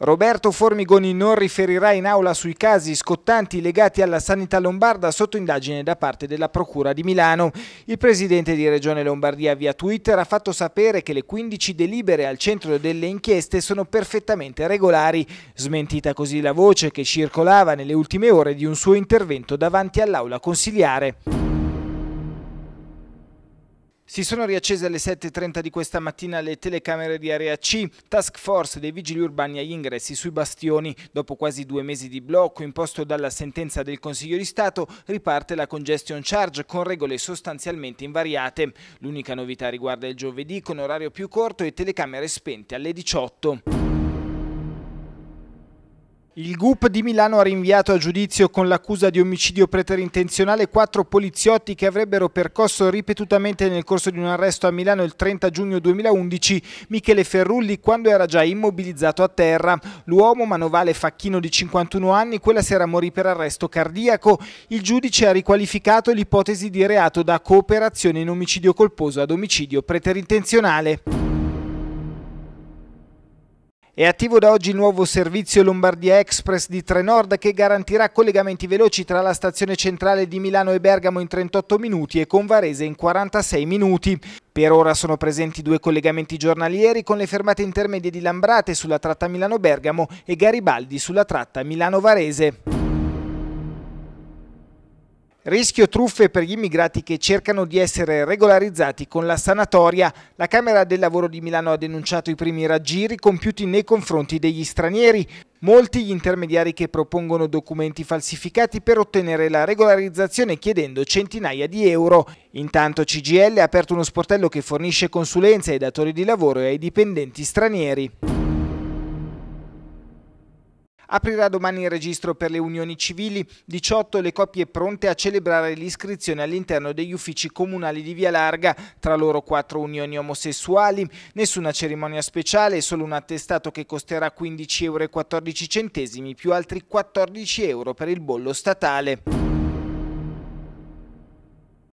Roberto Formigoni non riferirà in aula sui casi scottanti legati alla sanità lombarda sotto indagine da parte della Procura di Milano. Il presidente di Regione Lombardia via Twitter ha fatto sapere che le 15 delibere al centro delle inchieste sono perfettamente regolari, smentita così la voce che circolava nelle ultime ore di un suo intervento davanti all'aula consiliare. Si sono riaccese alle 7.30 di questa mattina le telecamere di area C, task force dei vigili urbani agli ingressi sui bastioni. Dopo quasi due mesi di blocco imposto dalla sentenza del Consiglio di Stato, riparte la congestion charge con regole sostanzialmente invariate. L'unica novità riguarda il giovedì con orario più corto e telecamere spente alle 18. Il GUP di Milano ha rinviato a giudizio con l'accusa di omicidio preterintenzionale quattro poliziotti che avrebbero percosso ripetutamente nel corso di un arresto a Milano il 30 giugno 2011 Michele Ferrulli quando era già immobilizzato a terra. L'uomo, manovale facchino di 51 anni, quella sera morì per arresto cardiaco. Il giudice ha riqualificato l'ipotesi di reato da cooperazione in omicidio colposo ad omicidio preterintenzionale. È attivo da oggi il nuovo servizio Lombardia Express di Trenord che garantirà collegamenti veloci tra la stazione centrale di Milano e Bergamo in 38 minuti e con Varese in 46 minuti. Per ora sono presenti due collegamenti giornalieri con le fermate intermedie di Lambrate sulla tratta Milano-Bergamo e Garibaldi sulla tratta Milano-Varese. Rischio truffe per gli immigrati che cercano di essere regolarizzati con la sanatoria. La Camera del Lavoro di Milano ha denunciato i primi raggiri compiuti nei confronti degli stranieri. Molti gli intermediari che propongono documenti falsificati per ottenere la regolarizzazione chiedendo centinaia di euro. Intanto CGL ha aperto uno sportello che fornisce consulenze ai datori di lavoro e ai dipendenti stranieri. Aprirà domani il registro per le unioni civili, 18 le coppie pronte a celebrare l'iscrizione all'interno degli uffici comunali di Via Larga, tra loro quattro unioni omosessuali, nessuna cerimonia speciale, solo un attestato che costerà 15,14 euro più altri 14 euro per il bollo statale.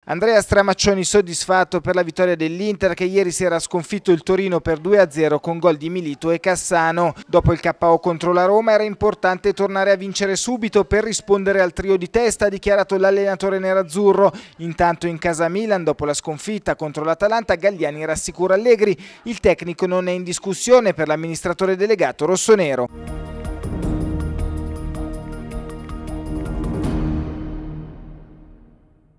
Andrea Stramaccioni soddisfatto per la vittoria dell'Inter che ieri sera ha sconfitto il Torino per 2-0 con gol di Milito e Cassano. Dopo il KO contro la Roma era importante tornare a vincere subito per rispondere al trio di testa, ha dichiarato l'allenatore nerazzurro. Intanto in casa Milan, dopo la sconfitta contro l'Atalanta, Galliani rassicura Allegri. Il tecnico non è in discussione per l'amministratore delegato rossonero.